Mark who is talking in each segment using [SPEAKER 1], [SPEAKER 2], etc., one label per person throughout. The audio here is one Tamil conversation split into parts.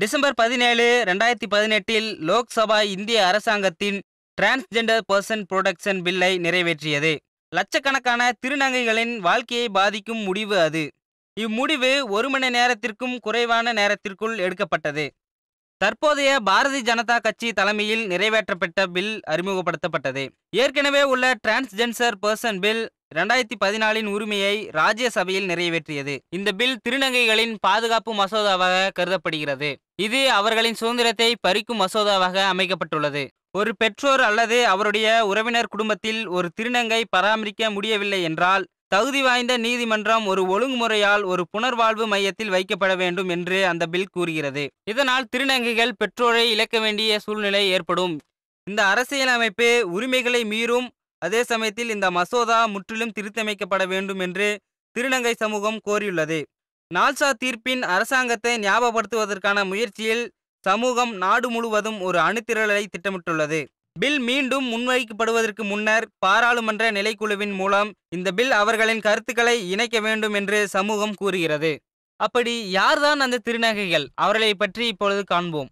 [SPEAKER 1] டிசம்பர் பதினேழு ரெண்டாயிரத்தி பதினெட்டில் லோக்சபா இந்திய அரசாங்கத்தின் டிரான்ஸ்ஜெண்டர் பர்சன் புரொடக்ஷன் பில்லை நிறைவேற்றியது லட்சக்கணக்கான திருநங்கைகளின் வாழ்க்கையை பாதிக்கும் முடிவு அது இம்முடிவு ஒரு மணி நேரத்திற்கும் குறைவான நேரத்திற்குள் எடுக்கப்பட்டது தற்போதைய பாரதிய ஜனதா கட்சி தலைமையில் நிறைவேற்றப்பட்ட பில் அறிமுகப்படுத்தப்பட்டது ஏற்கனவே உள்ள டிரான்ஸ்ஜென்சர் பர்சன் பில் இரண்டாயிரத்தி பதினாலின் உரிமையை ராஜ்யசபையில் நிறைவேற்றியது இந்த பில் திருநங்கைகளின் பாதுகாப்பு மசோதாவாக கருதப்படுகிறது இது அவர்களின் சுதந்திரத்தை பறிக்கும் மசோதாவாக அமைக்கப்பட்டுள்ளது ஒரு பெற்றோர் அல்லது அவருடைய உறவினர் குடும்பத்தில் ஒரு திருநங்கை பராமரிக்க முடியவில்லை என்றால் தகுதி வாய்ந்த நீதிமன்றம் ஒரு ஒழுங்குமுறையால் ஒரு புனர்வாழ்வு மையத்தில் வைக்கப்பட வேண்டும் என்று அந்த பில் கூறுகிறது இதனால் திருநங்கைகள் பெற்றோரை இழக்க வேண்டிய சூழ்நிலை ஏற்படும் இந்த அரசியலமைப்பு உரிமைகளை மீறும் அதே சமயத்தில் இந்த மசோதா முற்றிலும் திருத்தமைக்கப்பட வேண்டும் என்று திருநங்கை சமூகம் கோரியுள்ளது நால்சா தீர்ப்பின் அரசாங்கத்தை ஞாபகப்படுத்துவதற்கான முயற்சியில் சமூகம் நாடு முழுவதும் ஒரு அணுத்திரளலை திட்டமிட்டுள்ளது பில் மீண்டும் முன்வைக்கப்படுவதற்கு முன்னர் பாராளுமன்ற நிலைக்குழுவின் மூலம் இந்த பில் அவர்களின் கருத்துக்களை இணைக்க வேண்டும் என்று சமூகம் கூறுகிறது அப்படி யார்தான் அந்த திருநகைகள் அவர்களை பற்றி இப்பொழுது காண்போம்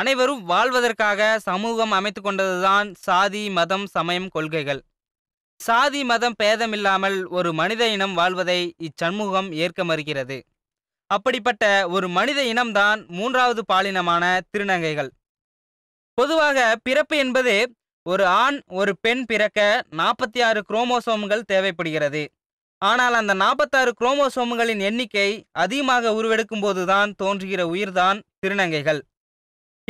[SPEAKER 1] அனைவரும் வாழ்வதற்காக சமூகம் அமைத்து கொண்டதுதான் சாதி மதம் சமயம் கொள்கைகள் சாதி மதம் பேதமில்லாமல் ஒரு மனித இனம் வாழ்வதை இச்சண்முகம் ஏற்க மறுக்கிறது அப்படிப்பட்ட ஒரு மனித இனம்தான் மூன்றாவது பாலினமான திருநங்கைகள் பொதுவாக பிறப்பு என்பது ஒரு ஆண் ஒரு பெண் பிறக்க நாற்பத்தி ஆறு குரோமோசோம்கள் தேவைப்படுகிறது ஆனால் அந்த நாற்பத்தாறு குரோமோசோம்களின் எண்ணிக்கை அதிகமாக உருவெடுக்கும் போதுதான் தோன்றுகிற உயிர்தான் திருநங்கைகள்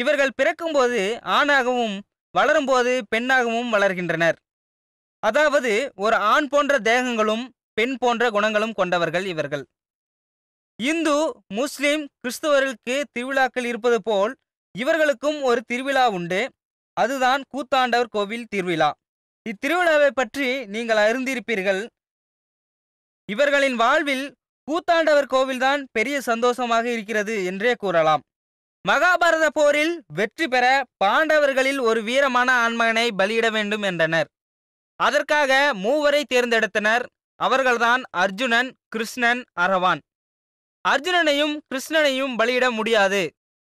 [SPEAKER 1] இவர்கள் பிறக்கும்போது ஆணாகவும் வளரும்போது பெண்ணாகவும் வளர்கின்றனர் அதாவது ஒரு ஆண் போன்ற தேகங்களும் பெண் போன்ற குணங்களும் கொண்டவர்கள் இவர்கள் இந்து முஸ்லிம் கிறிஸ்துவர்களுக்கு திருவிழாக்கள் இருப்பது போல் இவர்களுக்கும் ஒரு திருவிழா உண்டு அதுதான் கூத்தாண்டவர் கோவில் திருவிழா இத்திருவிழாவை பற்றி நீங்கள் அறிந்திருப்பீர்கள் இவர்களின் வாழ்வில் கூத்தாண்டவர் கோவில்தான் பெரிய சந்தோஷமாக இருக்கிறது என்றே கூறலாம் மகாபாரத போரில் வெற்றி பெற பாண்டவர்களில் ஒரு வீரமான ஆண்மகனை பலியிட வேண்டும் என்றனர் அதற்காக மூவரை தேர்ந்தெடுத்தனர் அவர்கள்தான் அர்ஜுனன் கிருஷ்ணன் அரவான் அர்ஜுனனையும் கிருஷ்ணனையும் பலியிட முடியாது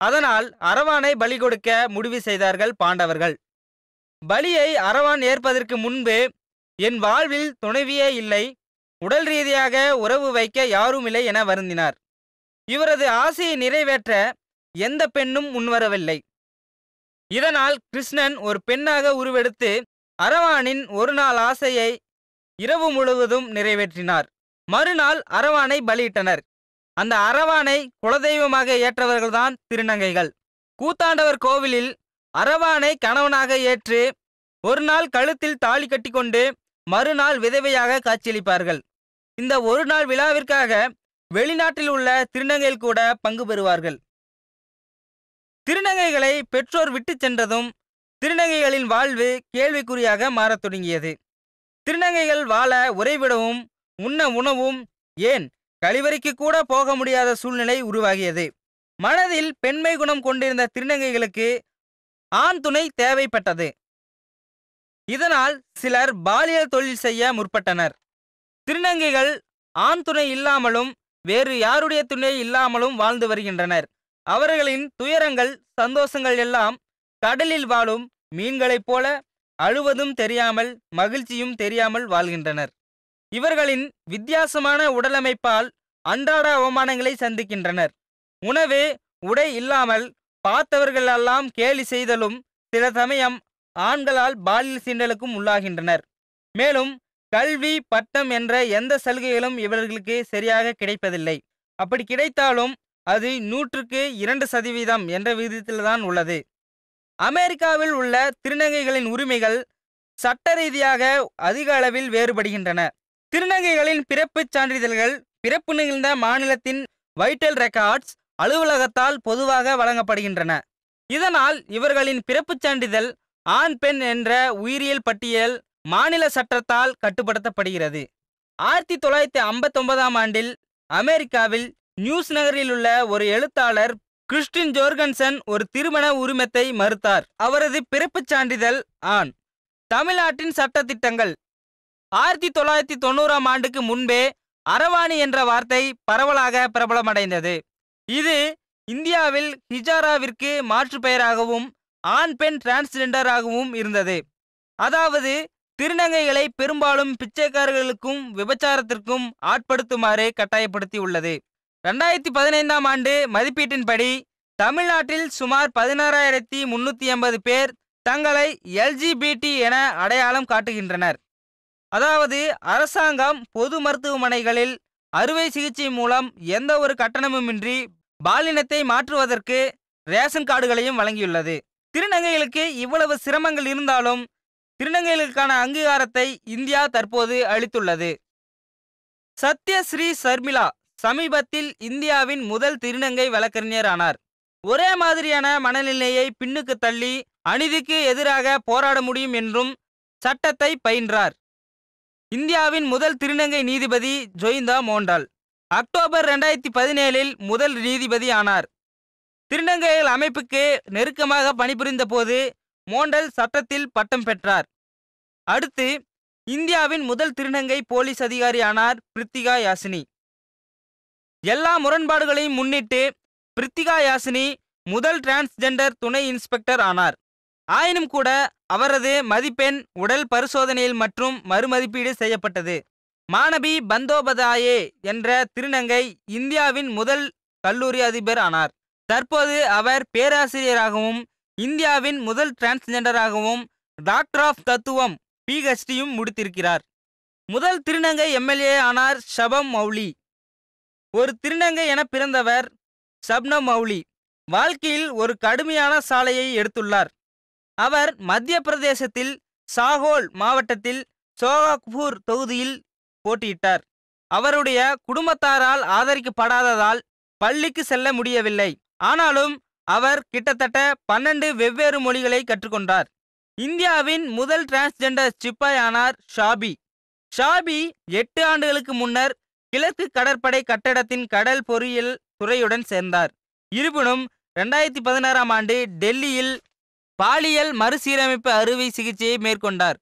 [SPEAKER 1] அதனால் அரவானை பலி கொடுக்க முடிவு செய்தார்கள் பாண்டவர்கள் பலியை அரவான் ஏற்பதற்கு முன்பு என் வாழ்வில் துணைவியே இல்லை உடல் ரீதியாக உறவு வைக்க யாரும் இல்லை என வருந்தினார் இவரது ஆசையை நிறைவேற்ற எந்த பெண்ணும் முன்வரவில்லை இதனால் கிருஷ்ணன் ஒரு பெண்ணாக உருவெடுத்து அரவானின் ஒரு நாள் ஆசையை இரவு முழுவதும் நிறைவேற்றினார் மறுநாள் அரவானை பலியிட்டனர் அந்த அரவானை குலதெய்வமாக ஏற்றவர்கள்தான் திருநங்கைகள் கூத்தாண்டவர் கோவிலில் அரவானை கணவனாக ஏற்று ஒரு நாள் கழுத்தில் தாலி கட்டிக்கொண்டு மறுநாள் விதவையாக காட்சியளிப்பார்கள் இந்த ஒரு நாள் விழாவிற்காக வெளிநாட்டில் உள்ள திருநங்கையில் கூட பங்கு பெறுவார்கள் திருநங்கைகளை பெற்றோர் விட்டு சென்றதும் திருநங்கைகளின் வாழ்வு கேள்விக்குறியாக மாறத் தொடங்கியது திருநங்கைகள் வாழ உறைவிடவும் உண்ண உணவும் ஏன் கழிவறைக்கு கூட போக முடியாத சூழ்நிலை உருவாகியது மனதில் பெண்மை குணம் கொண்டிருந்த திருநங்கைகளுக்கு ஆண் துணை தேவைப்பட்டது இதனால் சிலர் பாலியல் தொழில் செய்ய முற்பட்டனர் திருநங்கைகள் ஆண் துணை இல்லாமலும் வேறு யாருடைய துணை இல்லாமலும் வாழ்ந்து வருகின்றனர் அவர்களின் துயரங்கள் சந்தோஷங்கள் எல்லாம் கடலில் வாழும் மீன்களைப் போல அழுவதும் தெரியாமல் மகிழ்ச்சியும் தெரியாமல் வாழ்கின்றனர் இவர்களின் வித்தியாசமான உடலமைப்பால் அன்றாட அவமானங்களை சந்திக்கின்றனர் உணவு உடை இல்லாமல் பார்த்தவர்களெல்லாம் கேலி செய்தலும் சில சமயம் ஆண்களால் பாலியல் சீண்டலுக்கும் உள்ளாகின்றனர் மேலும் கல்வி பட்டம் என்ற எந்த சலுகைகளும் இவர்களுக்கு சரியாக கிடைப்பதில்லை அப்படி கிடைத்தாலும் அது நூற்றுக்கு இரண்டு சதவீதம் என்ற தான் உள்ளது அமெரிக்காவில் உள்ள திருநங்கைகளின் உரிமைகள் சட்ட ரீதியாக அதிக அளவில் வேறுபடுகின்றன திருநங்கைகளின் பிறப்பு சான்றிதழ்கள் பிறப்பு நிகழ்ந்த மாநிலத்தின் வைட்டல் ரெக்கார்ட்ஸ் அலுவலகத்தால் பொதுவாக வழங்கப்படுகின்றன இதனால் இவர்களின் பிறப்புச் சான்றிதழ் ஆண் பெண் என்ற உயிரியல் பட்டியல் மாநில சட்டத்தால் கட்டுப்படுத்தப்படுகிறது ஆயிரத்தி தொள்ளாயிரத்தி ஐம்பத்தொன்பதாம் ஆண்டில் அமெரிக்காவில் நியூஸ் நகரில் உள்ள ஒரு எழுத்தாளர் கிறிஸ்டின் ஜோர்கன்சன் ஒரு திருமண உரிமத்தை மறுத்தார் அவரது பிறப்புச் சான்றிதழ் ஆண் தமிழ்நாட்டின் சட்டத்திட்டங்கள் திட்டங்கள் ஆயிரத்தி தொள்ளாயிரத்தி தொண்ணூறாம் ஆண்டுக்கு முன்பே அரவாணி என்ற வார்த்தை பரவலாக பிரபலமடைந்தது இது இந்தியாவில் ஹிஜாராவிற்கு மாற்று பெயராகவும் ஆண் பெண் டிரான்ஸ்ஜெண்டராகவும் இருந்தது அதாவது திருநங்கைகளை பெரும்பாலும் பிச்சைக்காரர்களுக்கும் விபச்சாரத்திற்கும் ஆட்படுத்துமாறு கட்டாயப்படுத்தி உள்ளது ரெண்டாயிரத்தி பதினைந்தாம் ஆண்டு மதிப்பீட்டின்படி தமிழ்நாட்டில் சுமார் பதினாறாயிரத்தி முன்னூற்றி எண்பது பேர் தங்களை எல்ஜிபிடி என அடையாளம் காட்டுகின்றனர் அதாவது அரசாங்கம் பொது மருத்துவமனைகளில் அறுவை சிகிச்சை மூலம் எந்த ஒரு கட்டணமுமின்றி பாலினத்தை மாற்றுவதற்கு ரேஷன் கார்டுகளையும் வழங்கியுள்ளது திருநங்கைகளுக்கு இவ்வளவு சிரமங்கள் இருந்தாலும் திருநங்கைகளுக்கான அங்கீகாரத்தை இந்தியா தற்போது அளித்துள்ளது சத்யஸ்ரீ சர்மிளா சமீபத்தில் இந்தியாவின் முதல் திருநங்கை வழக்கறிஞர் ஆனார் ஒரே மாதிரியான மனநிலையை பின்னுக்கு தள்ளி அநீதிக்கு எதிராக போராட முடியும் என்றும் சட்டத்தை பயின்றார் இந்தியாவின் முதல் திருநங்கை நீதிபதி ஜொயிந்தா மோண்டால் அக்டோபர் ரெண்டாயிரத்தி பதினேழில் முதல் நீதிபதி ஆனார் திருநங்கைகள் அமைப்புக்கு நெருக்கமாக பணிபுரிந்த போது மோண்டல் சட்டத்தில் பட்டம் பெற்றார் அடுத்து இந்தியாவின் முதல் திருநங்கை போலீஸ் அதிகாரியானார் பிரித்திகா யாசினி எல்லா முரண்பாடுகளையும் முன்னிட்டு பிரித்திகா யாசினி முதல் டிரான்ஸ்ஜெண்டர் துணை இன்ஸ்பெக்டர் ஆனார் ஆயினும் கூட அவரது மதிப்பெண் உடல் பரிசோதனையில் மற்றும் மறுமதிப்பீடு செய்யப்பட்டது மாணவி பந்தோபதாயே என்ற திருநங்கை இந்தியாவின் முதல் கல்லூரி அதிபர் ஆனார் தற்போது அவர் பேராசிரியராகவும் இந்தியாவின் முதல் டிரான்ஸ்ஜெண்டராகவும் டாக்டர் ஆஃப் தத்துவம் பிஹெச்டியும் முடித்திருக்கிறார் முதல் திருநங்கை எம்எல்ஏ ஆனார் ஷபம் மௌலி ஒரு திருநங்கை என பிறந்தவர் சப்னம் மௌலி வாழ்க்கையில் ஒரு கடுமையான சாலையை எடுத்துள்ளார் அவர் மத்திய பிரதேசத்தில் சாகோல் மாவட்டத்தில் சோகாக்பூர் தொகுதியில் போட்டியிட்டார் அவருடைய குடும்பத்தாரால் ஆதரிக்கப்படாததால் பள்ளிக்கு செல்ல முடியவில்லை ஆனாலும் அவர் கிட்டத்தட்ட பன்னெண்டு வெவ்வேறு மொழிகளை கற்றுக்கொண்டார் இந்தியாவின் முதல் டிரான்ஸ்ஜெண்டர் சிப்பாயானார் ஷாபி ஷாபி எட்டு ஆண்டுகளுக்கு முன்னர் கிழக்கு கடற்படை கட்டடத்தின் கடல் பொறியியல் துறையுடன் சேர்ந்தார் இருப்பினும் ரெண்டாயிரத்தி பதினாறாம் ஆண்டு டெல்லியில் பாலியல் மறுசீரமைப்பு அறுவை சிகிச்சையை மேற்கொண்டார்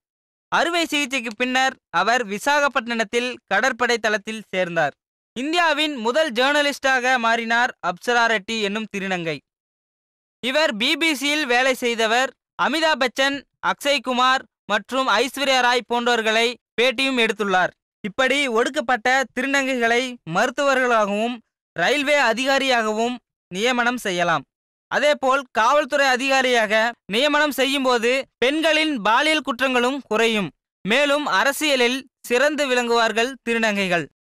[SPEAKER 1] அறுவை சிகிச்சைக்கு பின்னர் அவர் விசாகப்பட்டினத்தில் கடற்படை தளத்தில் சேர்ந்தார் இந்தியாவின் முதல் ஜேர்னலிஸ்டாக மாறினார் அப்சரா ரெட்டி என்னும் திருநங்கை இவர் பிபிசியில் வேலை செய்தவர் அமிதாப் பச்சன் அக்ஷய் குமார் மற்றும் ஐஸ்வர்யா ராய் போன்றோர்களை பேட்டியும் எடுத்துள்ளார் இப்படி ஒடுக்கப்பட்ட திருநங்கைகளை மருத்துவர்களாகவும் ரயில்வே அதிகாரியாகவும் நியமனம் செய்யலாம் அதேபோல் காவல்துறை அதிகாரியாக நியமனம் செய்யும் போது பெண்களின் பாலியல் குற்றங்களும் குறையும் மேலும் அரசியலில் சிறந்து விளங்குவார்கள் திருநங்கைகள்